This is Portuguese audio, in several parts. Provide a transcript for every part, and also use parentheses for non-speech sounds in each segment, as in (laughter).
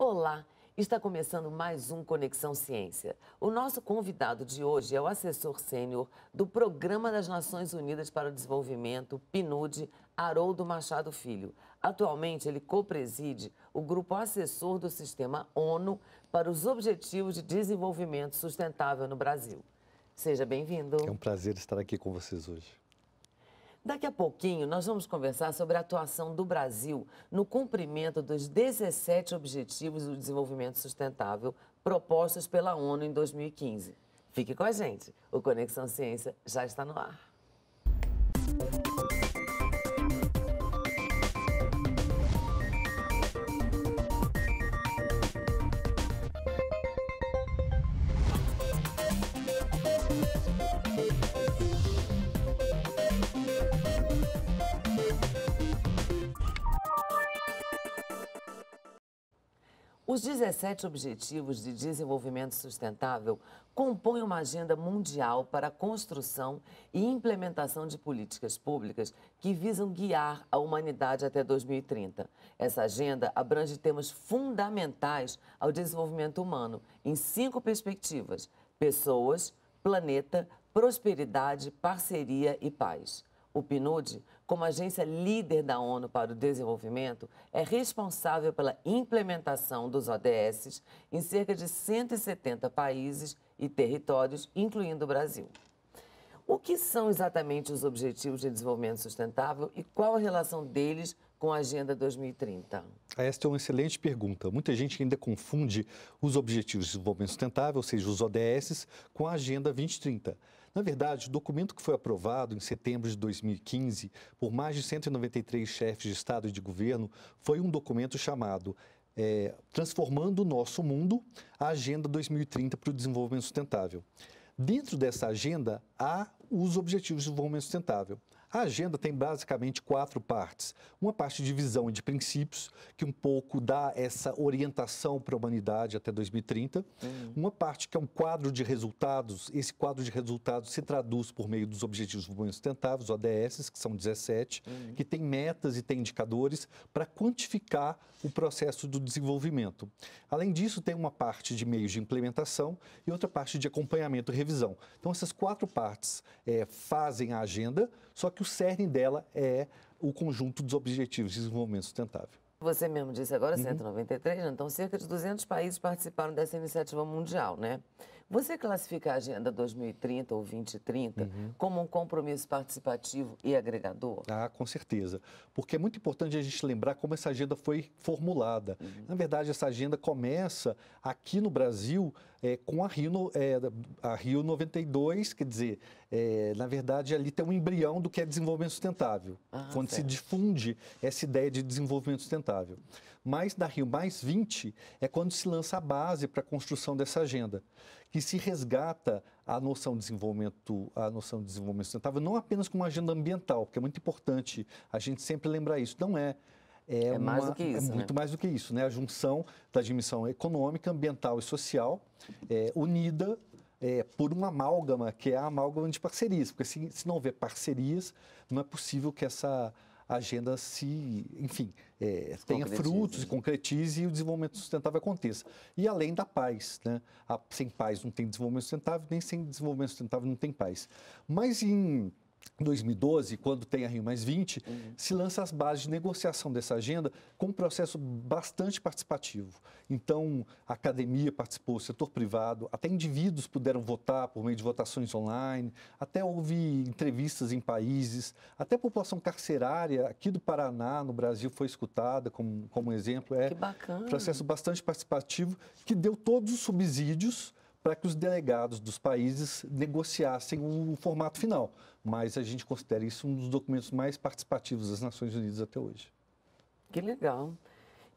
Olá! Está começando mais um Conexão Ciência. O nosso convidado de hoje é o assessor sênior do Programa das Nações Unidas para o Desenvolvimento, PNUD, Haroldo Machado Filho. Atualmente, ele co-preside o grupo assessor do sistema ONU para os Objetivos de Desenvolvimento Sustentável no Brasil. Seja bem-vindo. É um prazer estar aqui com vocês hoje. Daqui a pouquinho, nós vamos conversar sobre a atuação do Brasil no cumprimento dos 17 Objetivos do Desenvolvimento Sustentável propostos pela ONU em 2015. Fique com a gente, o Conexão Ciência já está no ar. Os 17 Objetivos de Desenvolvimento Sustentável compõem uma agenda mundial para a construção e implementação de políticas públicas que visam guiar a humanidade até 2030. Essa agenda abrange temas fundamentais ao desenvolvimento humano em cinco perspectivas: pessoas, planeta, prosperidade, parceria e paz. O PNUD, como agência líder da ONU para o desenvolvimento, é responsável pela implementação dos ODS em cerca de 170 países e territórios, incluindo o Brasil. O que são exatamente os Objetivos de Desenvolvimento Sustentável e qual a relação deles com a Agenda 2030? Esta é uma excelente pergunta. Muita gente ainda confunde os Objetivos de Desenvolvimento Sustentável, ou seja, os ODS, com a Agenda 2030. Na verdade, o documento que foi aprovado em setembro de 2015 por mais de 193 chefes de Estado e de governo foi um documento chamado é, Transformando o Nosso Mundo a Agenda 2030 para o Desenvolvimento Sustentável. Dentro dessa agenda há os Objetivos de Desenvolvimento Sustentável. A agenda tem basicamente quatro partes. Uma parte de visão e de princípios, que um pouco dá essa orientação para a humanidade até 2030. Uhum. Uma parte que é um quadro de resultados. Esse quadro de resultados se traduz por meio dos Objetivos de Desenvolvimento Sustentável, os ODS, que são 17, uhum. que tem metas e tem indicadores para quantificar o processo do desenvolvimento. Além disso, tem uma parte de meios de implementação e outra parte de acompanhamento e revisão. Então, essas quatro partes é, fazem a agenda, só que que o cerne dela é o conjunto dos Objetivos de Desenvolvimento Sustentável. Você mesmo disse agora, 193, uhum. então cerca de 200 países participaram dessa iniciativa mundial, né? Você classifica a Agenda 2030 ou 2030 uhum. como um compromisso participativo e agregador? Ah, com certeza. Porque é muito importante a gente lembrar como essa agenda foi formulada. Uhum. Na verdade, essa agenda começa aqui no Brasil é, com a Rio, é, eh, a Rio 92, quer dizer, é, na verdade, ali tem um embrião do que é desenvolvimento sustentável, ah, quando certo. se difunde essa ideia de desenvolvimento sustentável mais da Rio Mais 20 é quando se lança a base para a construção dessa agenda, que se resgata a noção de desenvolvimento, a noção de desenvolvimento sustentável não apenas como uma agenda ambiental, porque é muito importante a gente sempre lembrar isso. Não é é, é, mais uma, do que isso. É né? muito mais do que isso, né? A junção da dimensão econômica, ambiental e social, é, unida é, por uma amálgama, que é a amálgama de parcerias. Porque se, se não houver parcerias, não é possível que essa a agenda se, enfim, é, tenha frutos, e né? concretize e o desenvolvimento sustentável aconteça. E além da paz, né? sem paz não tem desenvolvimento sustentável, nem sem desenvolvimento sustentável não tem paz. Mas em 2012, quando tem a Rio Mais 20, uhum. se lança as bases de negociação dessa agenda com um processo bastante participativo. Então, a academia participou, o setor privado, até indivíduos puderam votar por meio de votações online, até houve entrevistas em países, até a população carcerária aqui do Paraná, no Brasil, foi escutada como, como exemplo. É que bacana. processo bastante participativo que deu todos os subsídios para que os delegados dos países negociassem o formato final. Mas a gente considera isso um dos documentos mais participativos das Nações Unidas até hoje. Que legal.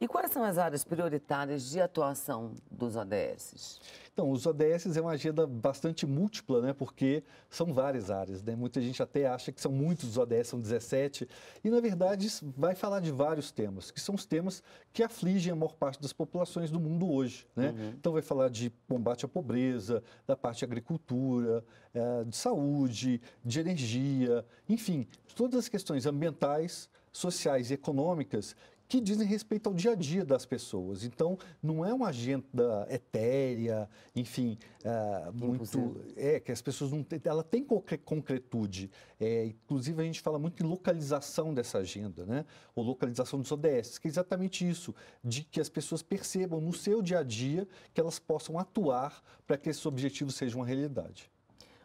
E quais são as áreas prioritárias de atuação dos ODSs? Então, os ODSs é uma agenda bastante múltipla, né? Porque são várias áreas, né? Muita gente até acha que são muitos os ODS, são 17, e na verdade vai falar de vários temas, que são os temas que afligem a maior parte das populações do mundo hoje, né? Uhum. Então vai falar de combate à pobreza, da parte de agricultura, eh, de saúde, de energia, enfim, todas as questões ambientais, sociais e econômicas que dizem respeito ao dia a dia das pessoas. Então, não é uma agenda etérea, enfim, é, muito. É, que as pessoas não têm. Ela tem concretude. É, inclusive, a gente fala muito em localização dessa agenda, né? Ou localização dos ODS, que é exatamente isso, de que as pessoas percebam no seu dia a dia que elas possam atuar para que esses objetivos sejam uma realidade.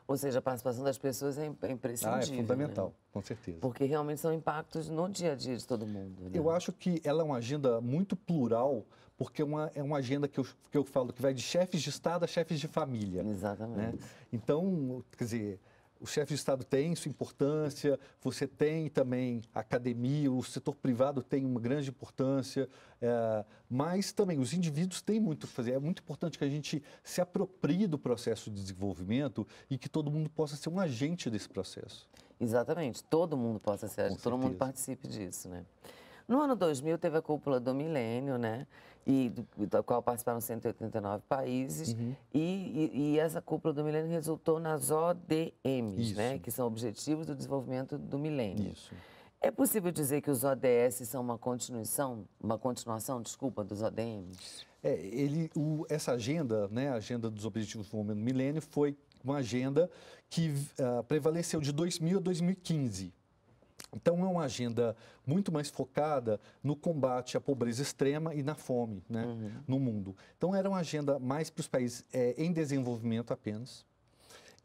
Ou seja, a participação das pessoas é, é imprescindível. Ah, é né? fundamental, né? com certeza. Porque realmente são impactos no dia a dia de todo mundo. Né? Eu acho que ela é uma agenda muito plural, porque é uma, é uma agenda que eu, que eu falo que vai de chefes de Estado a chefes de família. Né? Exatamente. Né? Então, quer dizer, o chefe de Estado tem sua importância, você tem também a academia, o setor privado tem uma grande importância, é, mas também os indivíduos têm muito o que fazer. É muito importante que a gente se aproprie do processo de desenvolvimento e que todo mundo possa ser um agente desse processo. Exatamente, todo mundo possa ser, agente. todo mundo participe disso, né? No ano 2000 teve a cúpula do milênio, né? e do, da qual participaram 189 países, uhum. e, e, e, essa cúpula do milênio resultou nas ODMs, né, que são Objetivos do Desenvolvimento do Milênio. É possível dizer que os ODS são uma continuação, uma continuação, desculpa, dos ODMs? É, ele, o, essa agenda, né, a agenda dos Objetivos do Desenvolvimento do Milênio, foi uma agenda que uh, prevaleceu de 2000 a 2015. Então, é uma agenda muito mais focada no combate à pobreza extrema e na fome né, uhum. no mundo. Então, era uma agenda mais para os países é, em desenvolvimento apenas.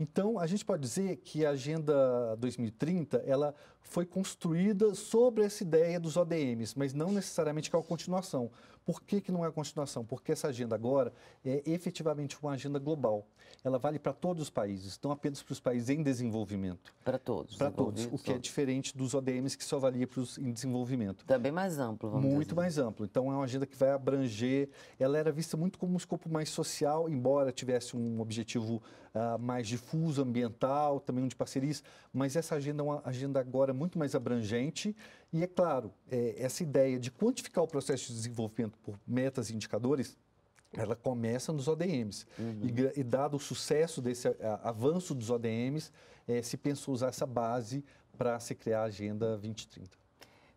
Então, a gente pode dizer que a Agenda 2030 ela foi construída sobre essa ideia dos ODMs, mas não necessariamente com é a continuação. Por que, que não é a continuação? Porque essa agenda agora é efetivamente uma agenda global. Ela vale para todos os países, não apenas para os países em desenvolvimento. Para todos. Para todos, o que é diferente dos ODMs que só valia para os em desenvolvimento. Também então é mais amplo. Vamos muito dizer. Assim. mais amplo. Então, é uma agenda que vai abranger. Ela era vista muito como um escopo mais social, embora tivesse um objetivo uh, mais difuso, ambiental, também um de parcerias, mas essa agenda é uma agenda agora muito mais abrangente e, é claro, é, essa ideia de quantificar o processo de desenvolvimento por metas e indicadores ela começa nos ODMs. Uhum. E, e, dado o sucesso desse a, avanço dos ODMs, é, se pensou usar essa base para se criar a Agenda 2030.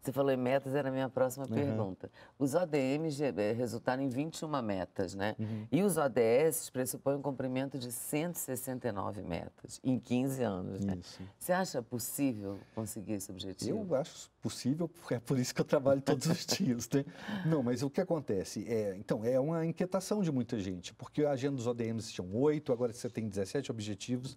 Você falou em metas, era a minha próxima uhum. pergunta. Os ODMs eh, eh, resultaram em 21 metas, né? Uhum. E os ODS pressupõem um cumprimento de 169 metas em 15 anos, né? Isso. Você acha possível conseguir esse objetivo? Eu acho possível, porque é por isso que eu trabalho todos os dias, né? (laughs) Não, mas o que acontece? É, então, é uma inquietação de muita gente, porque a agenda dos ODMs tinham oito, agora você tem 17 objetivos,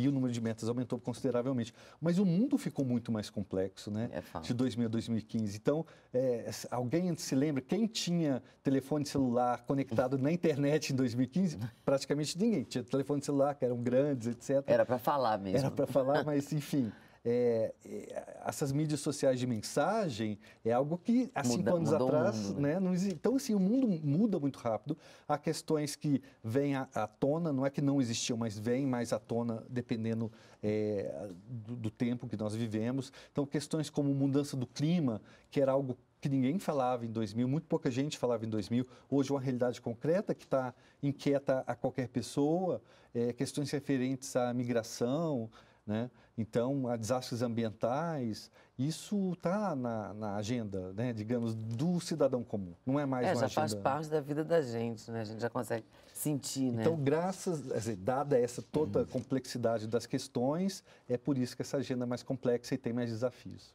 e o número de metas aumentou consideravelmente. Mas o mundo ficou muito mais complexo, né? É de 2000 a 2015. Então, é, alguém se lembra quem tinha telefone celular conectado na internet em 2015? (laughs) Praticamente ninguém. Tinha telefone celular, que eram grandes, etc. Era para falar mesmo. Era para falar, mas enfim. (laughs) É, é, essas mídias sociais de mensagem é algo que há assim, muda, cinco anos atrás mundo, né? né? não existia. Então, assim, o mundo muda muito rápido. Há questões que vêm à, à tona, não é que não existiam, mas vêm mais à tona dependendo é, do, do tempo que nós vivemos. Então, questões como mudança do clima, que era algo que ninguém falava em 2000, muito pouca gente falava em 2000. Hoje, é uma realidade concreta que está inquieta a qualquer pessoa, é, questões referentes à migração, né? Então, há desastres ambientais, isso está na, na, agenda, né? digamos, do cidadão comum. Não é mais é, uma já agenda... faz parte da vida da gente, né? A gente já consegue sentir, né? Então, graças, dizer, dada essa toda a uhum. complexidade das questões, é por isso que essa agenda é mais complexa e tem mais desafios.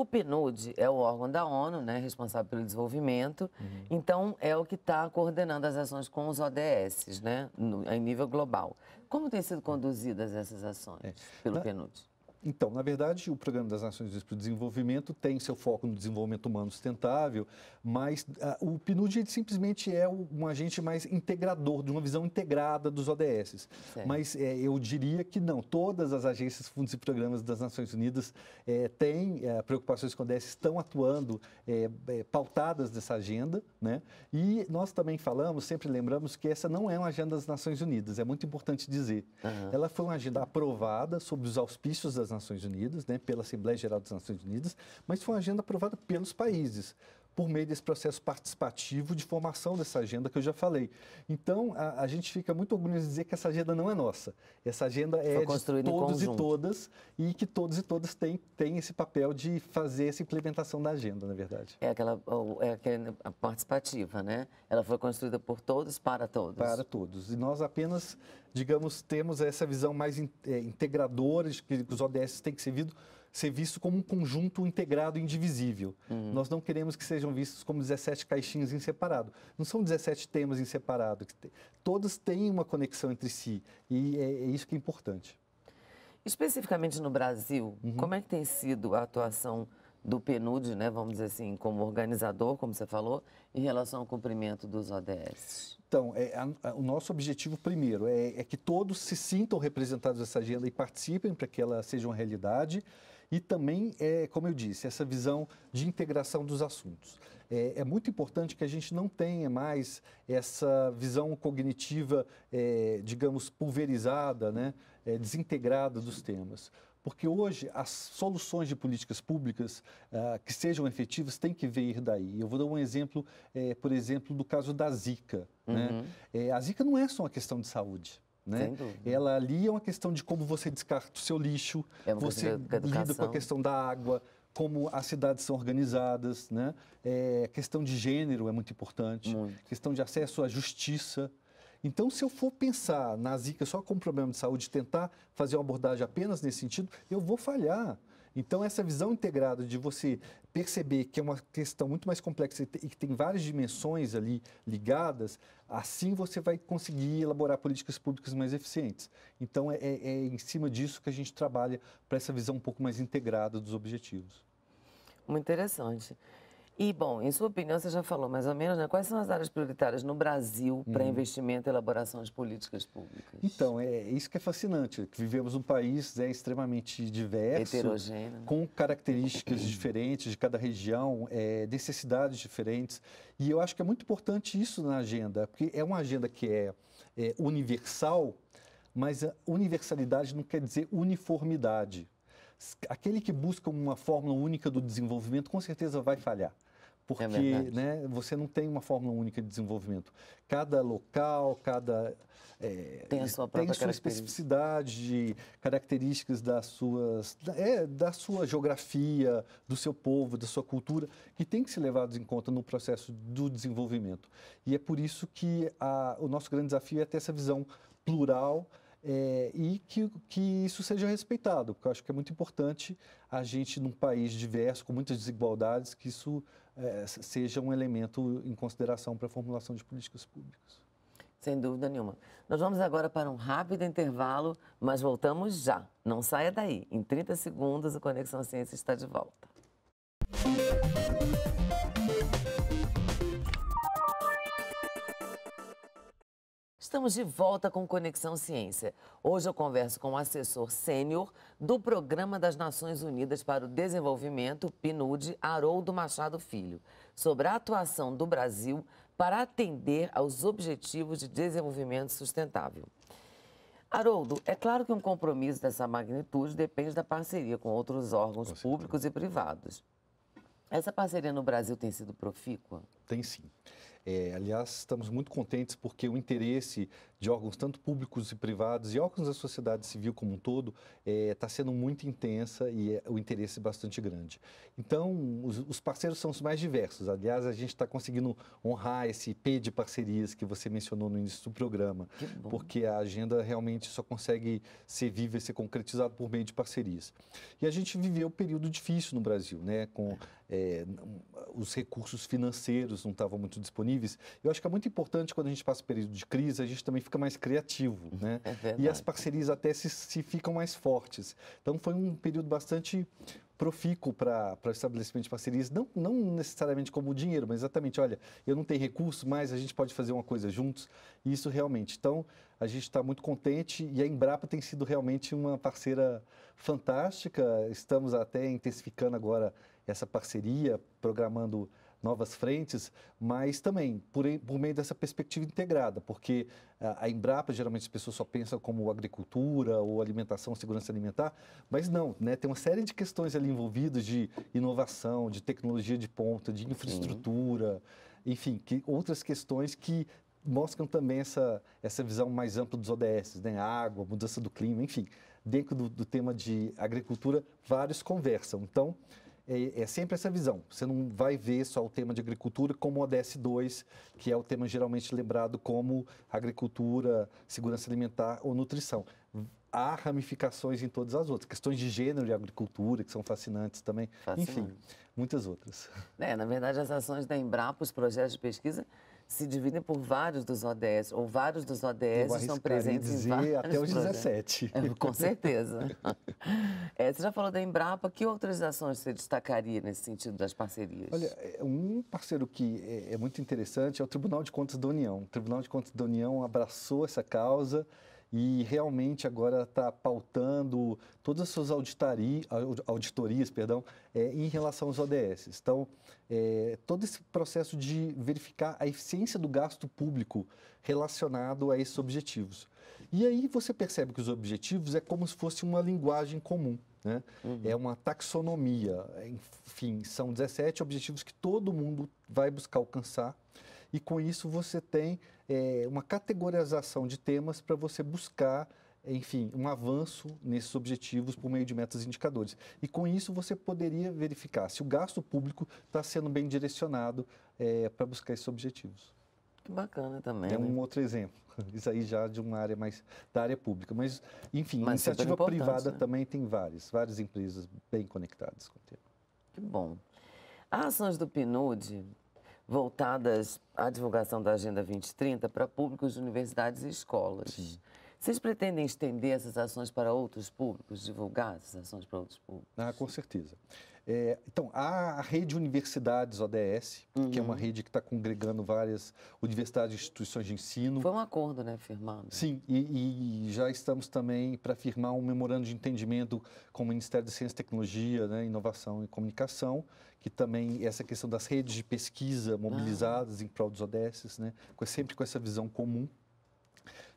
O PNUD é o órgão da ONU, né, responsável pelo desenvolvimento, uhum. então é o que está coordenando as ações com os ODS, né, no, em nível global. Como têm sido conduzidas essas ações é. pelo Na, PNUD? Então, na verdade, o Programa das Nações Unidas para o Desenvolvimento tem seu foco no desenvolvimento humano sustentável, mas ah, o PNUD simplesmente é um agente mais integrador, de uma visão integrada dos ODS. Certo. Mas é, eu diria que não. Todas as agências, fundos e programas das Nações Unidas é, têm é, preocupações com ODS, estão atuando pautadas dessa agenda. Né? E nós também falamos, sempre lembramos, que essa não é uma agenda das Nações Unidas, é muito importante dizer. Uhum. Ela foi uma agenda aprovada sob os auspícios das das Nações Unidas, né, pela Assembleia Geral das Nações Unidas, mas foi uma agenda aprovada pelos países por meio desse processo participativo de formação dessa agenda que eu já falei. Então, a, a gente fica muito orgulhoso de dizer que essa agenda não é nossa. Essa agenda é de todos e todas e que todos e todas têm, têm esse papel de fazer essa implementação da agenda, na verdade. É aquela, é aquela participativa, né? Ela foi construída por todos, para todos. Para todos. E nós apenas, digamos, temos essa visão mais é, integradora de que os ODS têm que ser vistos ser visto como um conjunto integrado e indivisível. Uhum. Nós não queremos que sejam vistos como 17 caixinhas em separado. Não são 17 temas em separado. Todos têm uma conexão entre si e é, é isso que é importante. Especificamente no Brasil, uhum. como é que tem sido a atuação do PNUD, né, vamos dizer assim, como organizador, como você falou, em relação ao cumprimento dos ODS? Então, é, a, a, o nosso objetivo primeiro é, é, que todos se sintam representados nessa agenda e participem para que ela seja uma realidade e também, é, como eu disse, essa visão de integração dos assuntos. É, é muito importante que a gente não tenha mais essa visão cognitiva, é, digamos, pulverizada, né, é, desintegrada dos temas. Porque hoje as soluções de políticas públicas ah, que sejam efetivas têm que vir daí. Eu vou dar um exemplo, é, por exemplo, do caso da Zika. Né? Uhum. Né? É, a Zika não é só uma questão de saúde. Né? Ela ali é uma questão de como você descarta o seu lixo, é você lida com a questão da água, como as cidades são organizadas, né? É, questão de gênero é muito importante, muito. questão de acesso à justiça. Então, se eu for pensar na Zika só como problema de saúde, tentar fazer uma abordagem apenas nesse sentido, eu vou falhar. Então, essa visão integrada de você perceber que é uma questão muito mais complexa e que tem várias dimensões ali ligadas, assim você vai conseguir elaborar políticas públicas mais eficientes. Então, é, é, é em cima disso que a gente trabalha para essa visão um pouco mais integrada dos objetivos. Muito interessante. E, bom, em sua opinião, você já falou mais ou menos, né? Quais são as áreas prioritárias no Brasil para hum. investimento e elaboração de políticas públicas? Então, é isso que é fascinante. Vivemos um país é, extremamente diverso, heterogêneo, né? com características diferentes de cada região, é, necessidades diferentes. E eu acho que é muito importante isso na agenda, porque é uma agenda que é, é universal, mas a universalidade não quer dizer uniformidade aquele que busca uma fórmula única do desenvolvimento com certeza vai falhar. Porque é né, você não tem uma fórmula única de desenvolvimento. Cada local, cada. É, tem a sua própria tem sua especificidade, características das suas, é, da sua geografia, do seu povo, da sua cultura, que tem que ser levados em conta no processo do desenvolvimento. E é por isso que a, o nosso grande desafio é ter essa visão plural é, e que, que isso seja respeitado, porque eu acho que é muito importante a gente, num país diverso, com muitas desigualdades, que isso é, seja um elemento em consideração para a formulação de políticas públicas. Sem dúvida nenhuma. Nós vamos agora para um rápido intervalo, mas voltamos já. Não saia daí. Em 30 segundos, o Conexão Ciência está de volta. Estamos de volta com Conexão Ciência. Hoje eu converso com o um assessor sênior do Programa das Nações Unidas para o Desenvolvimento, PNUD, Haroldo Machado Filho, sobre a atuação do Brasil para atender aos Objetivos de Desenvolvimento Sustentável. Haroldo, é claro que um compromisso dessa magnitude depende da parceria com outros órgãos com públicos e privados. Essa parceria no Brasil tem sido profícua? Tem sim. É, aliás, estamos muito contentes porque o interesse de órgãos, tanto públicos e privados, e órgãos da sociedade civil como um todo, está é, tá sendo muito intensa e é, o interesse é bastante grande. Então, os, os, parceiros são os mais diversos. Aliás, a gente está conseguindo honrar esse P de parcerias que você mencionou no início do programa, porque a agenda realmente só consegue ser viva e ser concretizada por meio de parcerias. E a gente viveu um período difícil no Brasil, né, com é. É, os recursos financeiros não estavam muito disponíveis. Eu acho que é muito importante quando a gente passa um período de crise, a gente também fica mais criativo, uhum. né? É e as parcerias até se, se ficam mais fortes. Então foi um período bastante profícuo para o estabelecimento de parcerias, não, não necessariamente como dinheiro, mas exatamente, olha, eu não tenho recurso, mas a gente pode fazer uma coisa juntos, isso realmente. Então, a gente está muito contente e a Embrapa tem sido realmente uma parceira fantástica, estamos até intensificando agora essa parceria, programando novas frentes, mas também por, por meio dessa perspectiva integrada, porque a, a Embrapa, geralmente as pessoas só pensam como agricultura ou alimentação, segurança alimentar, mas não, né? tem uma série de questões ali envolvidas de inovação, de tecnologia de ponta, de infraestrutura, Sim. enfim, que, outras questões que mostram também essa, essa visão mais ampla dos ODS, né? água, mudança do clima, enfim. Dentro do, do tema de agricultura, vários conversam. Então, é, é, sempre essa visão. Você não vai ver só o tema de agricultura como o ODS2, que é o tema geralmente lembrado como agricultura, segurança alimentar ou nutrição. Há ramificações em todas as outras, questões de gênero e agricultura, que são fascinantes também, Fascinante. enfim, muitas outras. É, na verdade, as ações da Embrapa, os projetos de pesquisa, se dividem por vários dos ODS, ou vários dos ODS estão presentes dizer em até os 17. (laughs) com certeza. é, você já falou da Embrapa, que outras ações você destacaria nesse sentido das parcerias? Olha, é, um parceiro que é, é muito interessante é o Tribunal de Contas da União. O Tribunal de Contas da União abraçou essa causa e realmente agora está pautando todas as suas auditorias perdão, é, em relação aos ODS. Então, é, todo esse processo de verificar a eficiência do gasto público relacionado a esses objetivos. E aí você percebe que os objetivos é como se fosse uma linguagem comum. Né? Uhum. É uma taxonomia. Enfim, são 17 objetivos que todo mundo vai buscar alcançar e com isso você tem é, uma categorização de temas para você buscar enfim, um avanço nesses objetivos por meio de metas e indicadores. E com isso você poderia verificar se o gasto público está sendo bem direcionado é, eh, para buscar esses objetivos. Que bacana também. É um né? outro exemplo. (laughs) Isso aí já de uma área mais da área pública. Mas, enfim, Mas é iniciativa privada né? também tem várias, várias empresas bem conectadas com o tema. Que bom. As ações do PNUD voltadas à divulgação da Agenda 2030 para públicos de universidades e escolas. Sim. Vocês pretendem estender essas ações para outros públicos, divulgar essas ações para outros públicos? Ah, com certeza. É, então, a rede universidades ODS, uhum. que é uma uhum. rede que está congregando várias universidades e instituições de ensino. Foi um acordo, né, firmado? Sim, e, e já estamos também para firmar um memorando de entendimento com o Ministério de Ciência, Tecnologia, né, Inovação e Comunicação, que também essa questão das redes de pesquisa ah. mobilizadas ah. em prol dos ODS, né, sempre com essa visão comum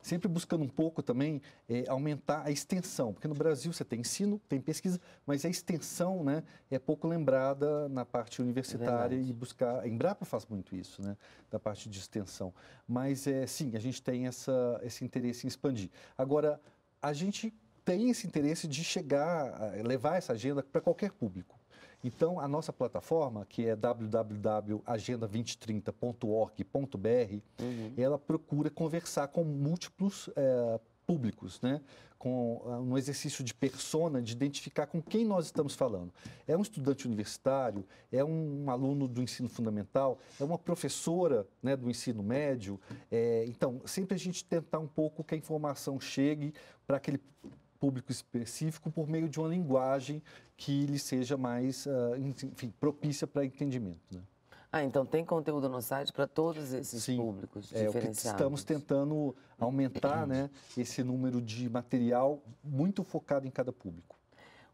sempre buscando um pouco também é, aumentar a extensão, porque no Brasil você tem ensino, tem pesquisa, mas a extensão né, é pouco lembrada na parte universitária é e buscar. A Embrapa faz muito isso, né, da parte de extensão. Mas é, sim, a gente tem essa, esse interesse em expandir. Agora, a gente tem esse interesse de chegar, eh, levar essa agenda para qualquer público. Então, a nossa plataforma, que é www.agenda2030.org.br, uhum. ela procura conversar com múltiplos é, públicos, né? com ah, um exercício de persona, de identificar com quem nós estamos falando. É um estudante universitário, é um aluno do ensino fundamental, é uma professora né, do ensino médio. É, então, sempre a gente tentar um pouco que a informação chegue para aquele público específico por meio de uma linguagem que lhe seja mais, ah, enfim, propícia para entendimento. Né? Ah, então tem conteúdo no site para todos esses Sim, públicos é, o que estamos tentando aumentar né, esse número de material muito focado em cada público.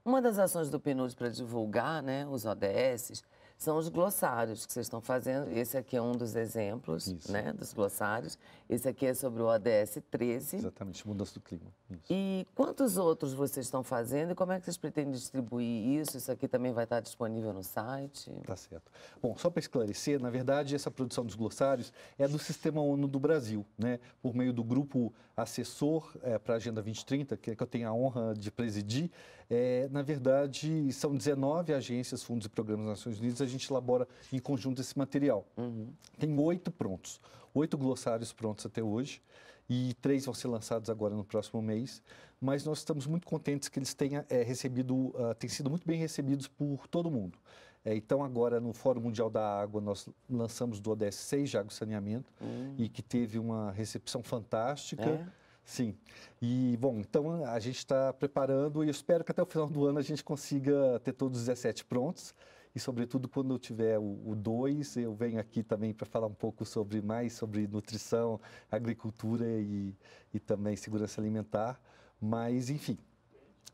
Uma das ações do PNUD para divulgar né, os ODSs são os glossários que vocês estão fazendo. Esse aqui é um dos exemplos né, dos glossários. Esse aqui é sobre o ODS 13. Exatamente, mudança do clima. Isso. E quantos outros vocês estão fazendo e como é que vocês pretendem distribuir isso? Isso aqui também vai estar disponível no site? Tá certo. Bom, só para esclarecer, na verdade, essa produção dos glossários é do Sistema ONU do Brasil, né? Por meio do grupo assessor eh, é, para a Agenda 2030, que, que eu tenho a honra de presidir. É, na verdade, são 19 agências, fundos e programas das Nações Unidas gente elabora em conjunto esse material. Uhum. Tem oito prontos, oito glossários prontos até hoje e três vão ser lançados agora no próximo mês. Mas nós estamos muito contentes que eles tenham é, recebido, uh, têm sido muito bem recebidos por todo mundo. É, então, agora no Fórum Mundial da Água, nós lançamos do ODS 6 de água e saneamento hum. e que teve uma recepção fantástica. É? Sim. E, bom, então a gente está preparando e eu espero que até o final do ano a gente consiga ter todos os 17 prontos e, sobretudo, quando eu tiver o 2, eu venho aqui também para falar um pouco sobre mais sobre nutrição, agricultura e, e também segurança alimentar. Mas, enfim,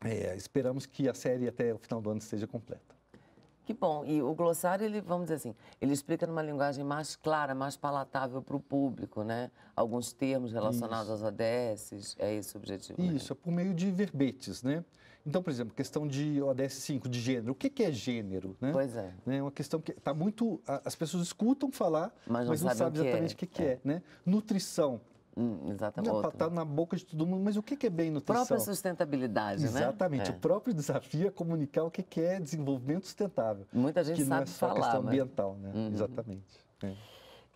é, esperamos que a série até o final do ano esteja completa. Que bom. E o glossário, ele, vamos dizer assim, ele explica numa linguagem mais clara, mais palatável para o público, né? Alguns termos relacionados isso. às ADSs, é esse o objetivo. Né? Isso, né? é por meio de verbetes, né? Então, por exemplo, questão de ODS 5, de gênero. O que, que é gênero? Né? Pois é. Né, é né? uma questão que está muito. As pessoas escutam falar, mas não, mas não sabem sabe é. exatamente o que, é. que, é. é. né? Nutrição. Hum, exatamente. Está tá na boca de todo mundo, mas o que é bem nutrição? Própria sustentabilidade, exatamente. né? Exatamente. É. O próprio desafio é comunicar o que é desenvolvimento sustentável. Muita gente que sabe não é só falar, questão né? mas... ambiental, né? Uhum. Exatamente. É.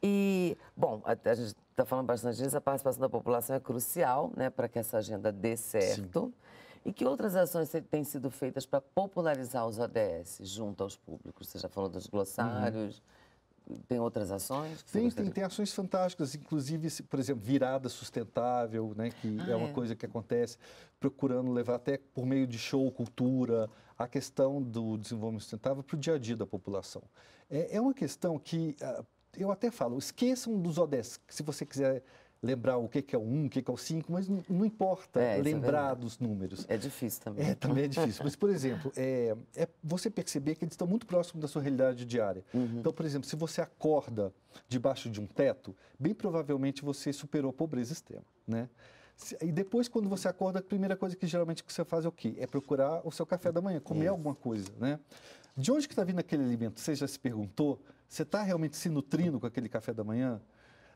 E, bom, a, a gente está falando bastante disso, a participação da população é crucial né, para que essa agenda dê certo. Sim. E que outras ações têm sido feitas para popularizar os ODS junto aos públicos? Você já falou dos uhum. glossários. Uhum. Tem outras ações? Tem, tem, tem, ações fantásticas, inclusive, por exemplo, virada sustentável, né, que ah, é uma é. coisa que acontece, procurando levar até por meio de show, cultura, a questão do desenvolvimento sustentável para o dia a dia da população. É, é uma questão que ah, eu até falo, esqueçam dos ODS, se você quiser lembrar o que, é o 1, o que, que é o 5, é mas não, não importa é, é lembrar é dos números. É difícil também. É, também é difícil. Mas, por exemplo, é, é você perceber que eles estão muito próximos da sua realidade diária. Uhum. Então, por exemplo, se você acorda debaixo de um teto, bem provavelmente você superou a pobreza extrema, né? E depois, quando você acorda, a primeira coisa que geralmente você faz é o quê? É procurar o seu café da manhã, comer Isso. alguma coisa, né? De onde que está vindo aquele alimento? Você já se perguntou? Você está realmente se nutrindo com aquele café da manhã?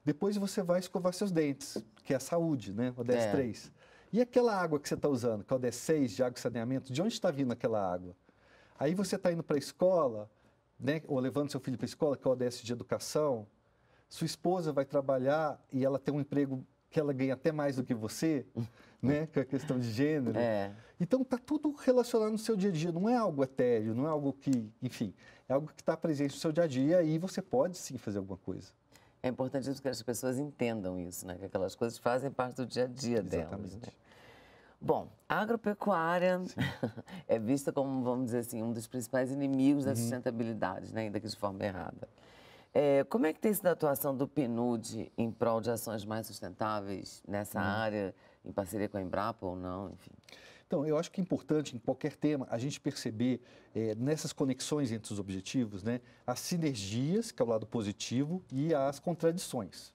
Depois você vai escovar seus dentes, que é a saúde, né? O 10.3. É. E aquela água que você está usando, que é o DS6 de água e saneamento, de onde está vindo aquela água? Aí você está indo para a escola, né? ou levando seu filho para a escola, que é o ODS de educação, sua esposa vai trabalhar e ela tem um emprego que ela ganha até mais do que você, (laughs) né? Que a questão de gênero. É. Então está tudo relacionado no seu dia a dia. Não é algo etéreo, não é algo que, enfim, é algo que está presente no seu dia a dia e aí você pode sim fazer alguma coisa é importantíssimo que as pessoas entendam isso, né? Que aquelas coisas fazem parte do dia a dia Exatamente. delas. Né? Bom, a agropecuária Sim. (laughs) é vista como, vamos dizer assim, um dos principais inimigos uhum. da sustentabilidade, né? ainda que de forma errada. É, como é que tem sido a atuação do PNUD em prol de ações mais sustentáveis nessa uhum. área, em parceria com a Embrapa ou não, enfim? Então, eu acho que é importante em qualquer tema a gente perceber é, nessas conexões entre os objetivos, né, as sinergias, que é o lado positivo, e as contradições.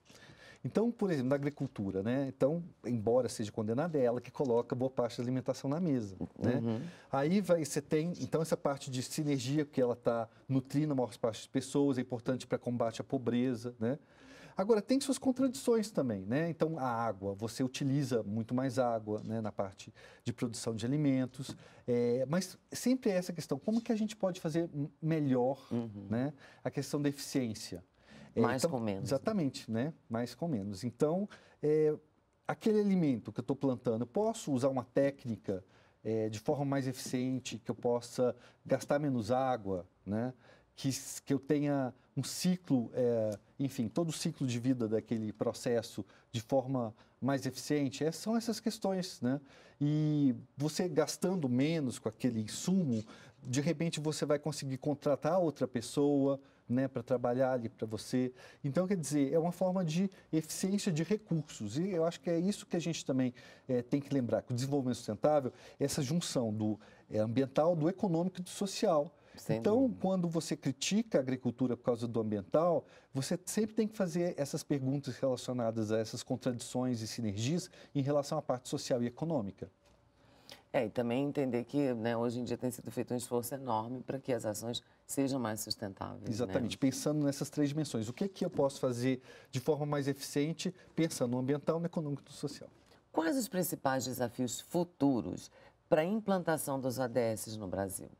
Então, por exemplo, na agricultura, né? Então, embora seja condenada, é ela que coloca boa parte da alimentação na mesa, né? Uhum. Aí vai, você tem, então, essa parte de sinergia, que ela está nutrindo a maior parte das pessoas, é importante para combate à pobreza, né? Agora, tem suas contradições também, né? Então, a água, você utiliza muito mais água né, na parte de produção de alimentos, é, mas sempre é essa questão, como que a gente pode fazer melhor uhum. né, a questão da eficiência? É, mais então, com menos. Né? Exatamente, né? Mais com menos. Então, é, aquele alimento que eu estou plantando, eu posso usar uma técnica é, de forma mais eficiente, que eu possa gastar menos água, né? que, que eu tenha um ciclo, é, enfim, todo o ciclo de vida daquele processo de forma mais eficiente, é, são essas questões, né? E você gastando menos com aquele insumo, de repente você vai conseguir contratar outra pessoa, né, para trabalhar ali para você. Então, quer dizer, é uma forma de eficiência de recursos. E eu acho que é isso que a gente também é, tem que lembrar, que o desenvolvimento sustentável é essa junção do é, ambiental, do econômico e do social. Sem então, dúvida. quando você critica a agricultura por causa do ambiental, você sempre tem que fazer essas perguntas relacionadas a essas contradições e sinergias em relação à parte social e econômica. É, e também entender que né, hoje em dia tem sido feito um esforço enorme para que as ações sejam mais sustentáveis. Né? Exatamente, né? pensando nessas três dimensões. O que, é que eu posso fazer de forma mais eficiente, pensando no ambiental, no econômico e no social? Quais os principais desafios futuros para a implantação dos ADSs no Brasil?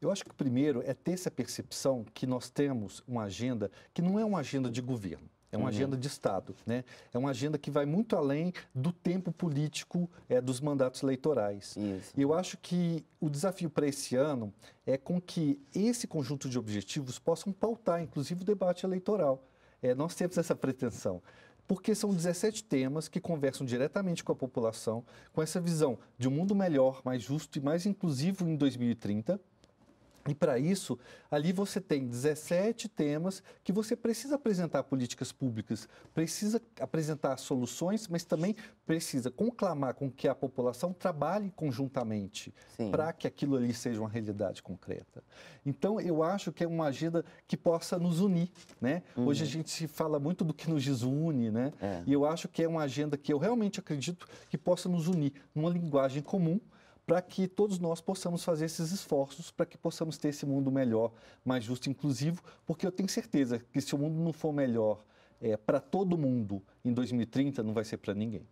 Eu acho que o primeiro é ter essa percepção que nós temos uma agenda que não é uma agenda de governo. É uma uhum. agenda de Estado, né? É uma agenda que vai muito além do tempo político é, dos mandatos eleitorais. Isso. Eu acho que o desafio para esse ano é com que esse conjunto de objetivos possam pautar, inclusive, o debate eleitoral. É, nós temos essa pretensão porque são 17 temas que conversam diretamente com a população, com essa visão de um mundo melhor, mais justo e mais inclusivo em 2030, e para isso, ali você tem 17 temas que você precisa apresentar políticas públicas, precisa apresentar soluções, mas também precisa conclamar com que a população trabalhe conjuntamente para que aquilo ali seja uma realidade concreta. Então, eu acho que é uma agenda que possa nos unir. Né? Uhum. Hoje a gente se fala muito do que nos desune, né? É. e eu acho que é uma agenda que eu realmente acredito que possa nos unir numa linguagem comum para que todos nós possamos fazer esses esforços para que possamos ter esse mundo melhor, mais justo e inclusivo, porque eu tenho certeza que se o mundo não for melhor é, para todo mundo em 2030, não vai ser para ninguém.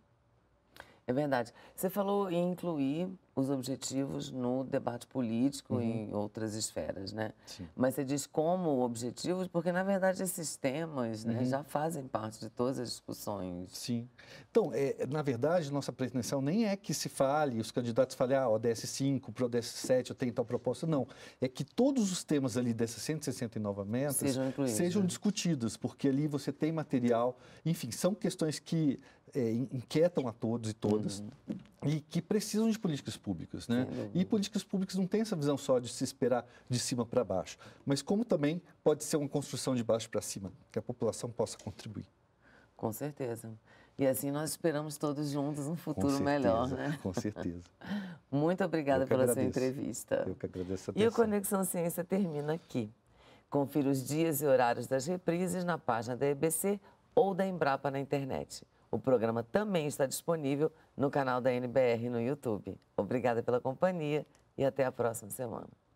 É verdade. Você falou em incluir os objetivos no debate político uhum. e em outras esferas, né? Sim. Mas você diz como objetivos, porque na verdade esses temas né, uhum. né, já fazem parte de todas as discussões. Sim. Então, é, na verdade, nossa pretensão nem é que se fale, os candidatos falem, ah, ODS 5, para ODS 7 eu tenho tal proposta, não. É que todos os temas ali dessas 169 metas sejam, sejam né? discutidos, porque ali você tem material, enfim, são questões que é, inquietam a todos e todas uhum. e que precisam de políticas públicas, né? e políticas públicas não tem essa visão só de se esperar de cima para baixo, mas como também pode ser uma construção de baixo para cima, que a população possa contribuir. Com certeza. E assim nós esperamos todos juntos um futuro certeza, melhor, né? Com certeza. (laughs) Muito obrigada pela agradeço. sua entrevista. Eu que agradeço a atenção. E o Conexão Ciência termina aqui. Confira os dias e horários das reprises na página da EBC ou da Embrapa na internet. O programa também está disponível no canal da NBR no YouTube. Obrigada pela companhia e até a próxima semana.